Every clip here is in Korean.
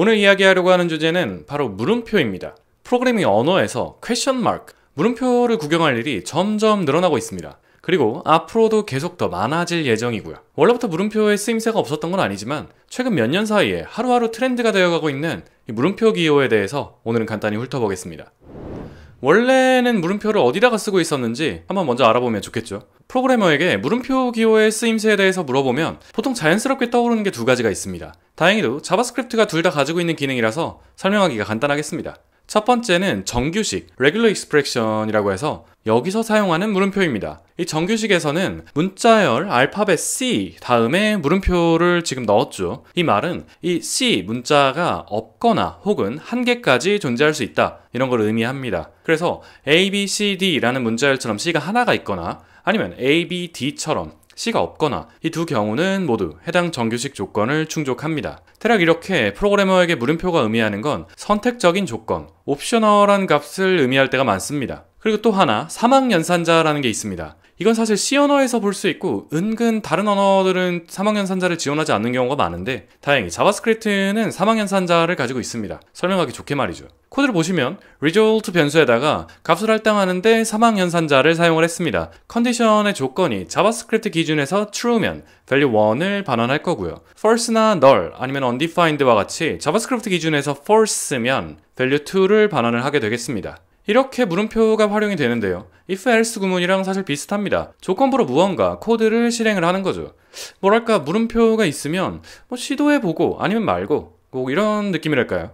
오늘 이야기하려고 하는 주제는 바로 물음표입니다. 프로그래밍 언어에서 퀘션 마크, 물음표를 구경할 일이 점점 늘어나고 있습니다. 그리고 앞으로도 계속 더 많아질 예정이고요. 원래부터 물음표의 쓰임새가 없었던 건 아니지만 최근 몇 년 사이에 하루하루 트렌드가 되어가고 있는 물음표 기호에 대해서 오늘은 간단히 훑어보겠습니다. 원래는 물음표를 어디다가 쓰고 있었는지 한번 먼저 알아보면 좋겠죠. 프로그래머에게 물음표 기호의 쓰임새에 대해서 물어보면 보통 자연스럽게 떠오르는 게 두 가지가 있습니다. 다행히도 자바스크립트가 둘 다 가지고 있는 기능이라서 설명하기가 간단하겠습니다. 첫 번째는 정규식, regular expression이라고 해서 여기서 사용하는 물음표입니다. 이 정규식에서는 문자열 알파벳 C 다음에 물음표를 지금 넣었죠. 이 말은 이 C 문자가 없거나 혹은 한 개까지 존재할 수 있다. 이런 걸 의미합니다. 그래서 A, B, C, D라는 문자열처럼 C가 하나가 있거나 아니면 A, B, D처럼 C가 없거나 이 두 경우는 모두 해당 정규식 조건을 충족합니다. 대략 이렇게 프로그래머에게 물음표가 의미하는 건 선택적인 조건, 옵셔널한 값을 의미할 때가 많습니다. 그리고 또 하나 사망 연산자라는 게 있습니다. 이건 사실 C 언어에서 볼 수 있고 은근 다른 언어들은 사망연산자를 지원하지 않는 경우가 많은데 다행히 자바스크립트는 사망연산자를 가지고 있습니다. 설명하기 좋게 말이죠. 코드를 보시면 result 변수에다가 값을 할당하는데 사망연산자를 사용을 했습니다. 컨디션의 조건이 자바스크립트 기준에서 true면 value 1을 반환할 거고요. false나 null 아니면 undefined와 같이 자바스크립트 기준에서 false면 value 2를 반환을 하게 되겠습니다. 이렇게 물음표가 활용이 되는데요. if else 구문이랑 사실 비슷합니다. 조건부로 무언가 코드를 실행을 하는 거죠. 뭐랄까 물음표가 있으면 뭐 시도해보고 아니면 말고 뭐 이런 느낌이랄까요.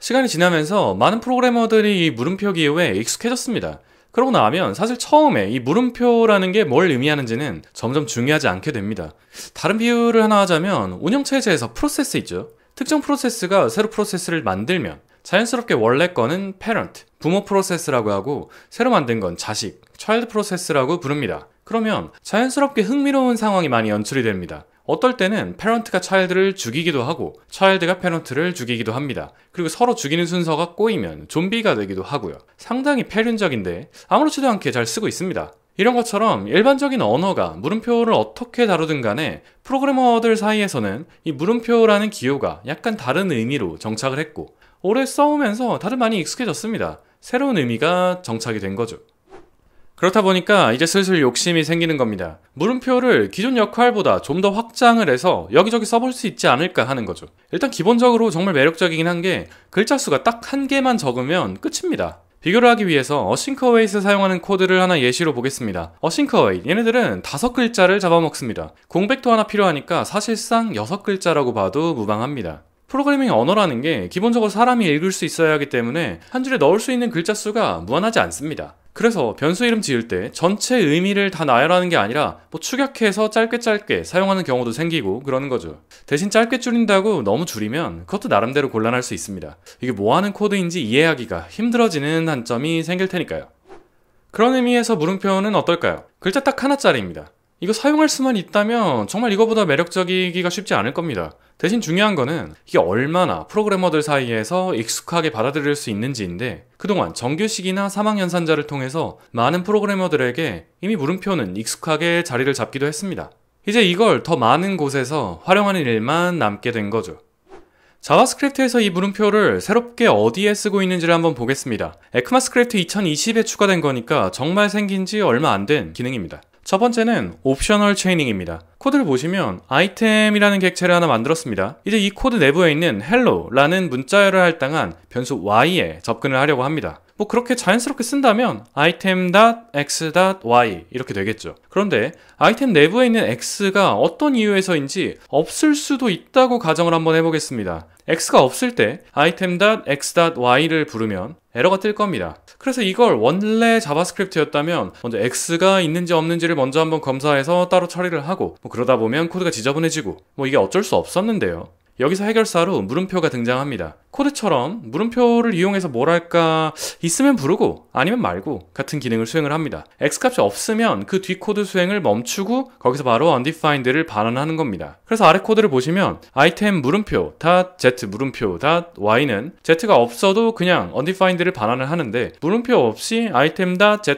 시간이 지나면서 많은 프로그래머들이 이 물음표 기호에 익숙해졌습니다. 그러고 나면 사실 처음에 이 물음표라는 게 뭘 의미하는지는 점점 중요하지 않게 됩니다. 다른 비유를 하나 하자면 운영체제에서 프로세스 있죠. 특정 프로세스가 새로 프로세스를 만들면 자연스럽게 원래 거는 parent, 부모 프로세스라고 하고 새로 만든 건 자식, child 프로세스라고 부릅니다. 그러면 자연스럽게 흥미로운 상황이 많이 연출이 됩니다. 어떨 때는 p a r e n t 가 c h i l d 를 죽이기도 하고 c h i l d 가 p a r e n t 를 죽이기도 합니다. 그리고 서로 죽이는 순서가 꼬이면 좀비가 되기도 하고요. 상당히 패륜적인데 아무렇지도 않게 잘 쓰고 있습니다. 이런 것처럼 일반적인 언어가 물음표를 어떻게 다루든 간에 프로그래머들 사이에서는 이 물음표라는 기호가 약간 다른 의미로 정착을 했고 오래 써오면서 다름아니 익숙해졌습니다. 새로운 의미가 정착이 된 거죠. 그렇다 보니까 이제 슬슬 욕심이 생기는 겁니다. 물음표를 기존 역할보다 좀 더 확장을 해서 여기저기 써볼 수 있지 않을까 하는 거죠. 일단 기본적으로 정말 매력적이긴 한 게 글자 수가 딱 한 개만 적으면 끝입니다. 비교를 하기 위해서 어싱크 어웨이스 사용하는 코드를 하나 예시로 보겠습니다. 어싱크 어웨이 얘네들은 다섯 글자를 잡아먹습니다. 공백도 하나 필요하니까 사실상 여섯 글자라고 봐도 무방합니다. 프로그래밍 언어라는 게 기본적으로 사람이 읽을 수 있어야 하기 때문에 한 줄에 넣을 수 있는 글자 수가 무한하지 않습니다. 그래서 변수 이름 지을 때 전체 의미를 다 나열하는 게 아니라 뭐 축약해서 짧게 짧게 사용하는 경우도 생기고 그러는 거죠. 대신 짧게 줄인다고 너무 줄이면 그것도 나름대로 곤란할 수 있습니다. 이게 뭐 하는 코드인지 이해하기가 힘들어지는 한점이 생길 테니까요. 그런 의미에서 물음표는 어떨까요? 글자 딱 하나짜리입니다. 이거 사용할 수만 있다면 정말 이거보다 매력적이기가 쉽지 않을 겁니다. 대신 중요한 거는 이게 얼마나 프로그래머들 사이에서 익숙하게 받아들일 수 있는지인데 그동안 정규식이나 사망연산자를 통해서 많은 프로그래머들에게 이미 물음표는 익숙하게 자리를 잡기도 했습니다. 이제 이걸 더 많은 곳에서 활용하는 일만 남게 된 거죠. 자바스크립트에서 이 물음표를 새롭게 어디에 쓰고 있는지를 한번 보겠습니다. 에크마스크립트 2020에 추가된 거니까 정말 생긴 지 얼마 안 된 기능입니다. 첫 번째는 옵셔널 체이닝입니다. 코드를 보시면 아이템이라는 객체를 하나 만들었습니다. 이제 이 코드 내부에 있는 hello라는 문자열을 할당한 변수 y에 접근을 하려고 합니다. 뭐 그렇게 자연스럽게 쓴다면 item.x.y 이렇게 되겠죠. 그런데 아이템 내부에 있는 x가 어떤 이유에서인지 없을 수도 있다고 가정을 한번 해보겠습니다. x가 없을 때 item.x.y를 부르면 에러가 뜰 겁니다. 그래서 이걸 원래 자바스크립트였다면 먼저 x가 있는지 없는지를 먼저 한번 검사해서 따로 처리를 하고 뭐 그러다 보면 코드가 지저분해지고 뭐 이게 어쩔 수 없었는데요. 여기서 해결사로 물음표가 등장합니다. 코드처럼 물음표를 이용해서 뭐랄까 있으면 부르고 아니면 말고 같은 기능을 수행을 합니다. x값이 없으면 그 뒤 코드 수행을 멈추고 거기서 바로 undefined를 반환하는 겁니다. 그래서 아래 코드를 보시면 item 물음표 z 물음표 y는 z가 없어도 그냥 undefined를 반환을 하는데 물음표 없이 item z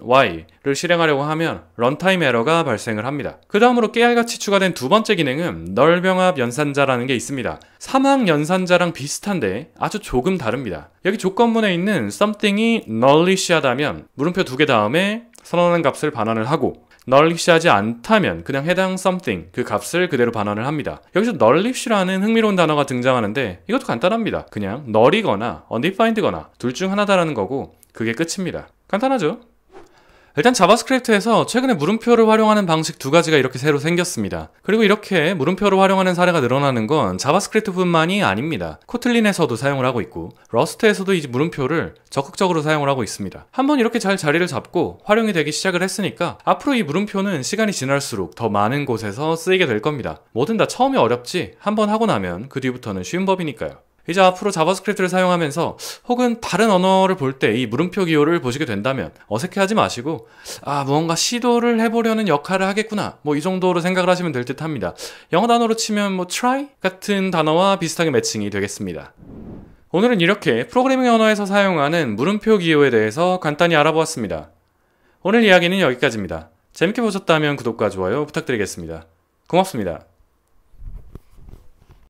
y 를 실행하려고 하면 런타임 에러가 발생을 합니다. 그 다음으로 깨알같이 추가된 두 번째 기능은 널 병합 연산자라는 게 있습니다. 사망 연산자랑 비슷한 비슷한데 아주 조금 다릅니다. 여기 조건문에 있는 something이 nullish하다면 물음표 두 개 다음에 선언한 값을 반환을 하고 n u l l i s h 하지 않다면 그냥 해당 something 그 값을 그대로 반환을 합니다. 여기서 n u l l i s h 라는 흥미로운 단어가 등장하는데 이것도 간단합니다. 그냥 n u l l 이거나 undefined거나 둘 중 하나다라는 거고 그게 끝입니다. 간단하죠? 일단 자바스크립트에서 최근에 물음표를 활용하는 방식 두 가지가 이렇게 새로 생겼습니다. 그리고 이렇게 물음표를 활용하는 사례가 늘어나는 건 자바스크립트뿐만이 아닙니다. 코틀린에서도 사용을 하고 있고 러스트에서도 이 물음표를 적극적으로 사용을 하고 있습니다. 한번 이렇게 잘 자리를 잡고 활용이 되기 시작을 했으니까 앞으로 이 물음표는 시간이 지날수록 더 많은 곳에서 쓰이게 될 겁니다. 뭐든 다 처음이 어렵지 한번 하고 나면 그 뒤부터는 쉬운 법이니까요. 이제 앞으로 자바스크립트를 사용하면서 혹은 다른 언어를 볼 때 이 물음표 기호를 보시게 된다면 어색해하지 마시고 아 무언가 시도를 해보려는 역할을 하겠구나 뭐 이 정도로 생각을 하시면 될 듯 합니다 영어 단어로 치면 뭐 try 같은 단어와 비슷하게 매칭이 되겠습니다 오늘은 이렇게 프로그래밍 언어에서 사용하는 물음표 기호에 대해서 간단히 알아보았습니다 오늘 이야기는 여기까지입니다 재밌게 보셨다면 구독과 좋아요 부탁드리겠습니다 고맙습니다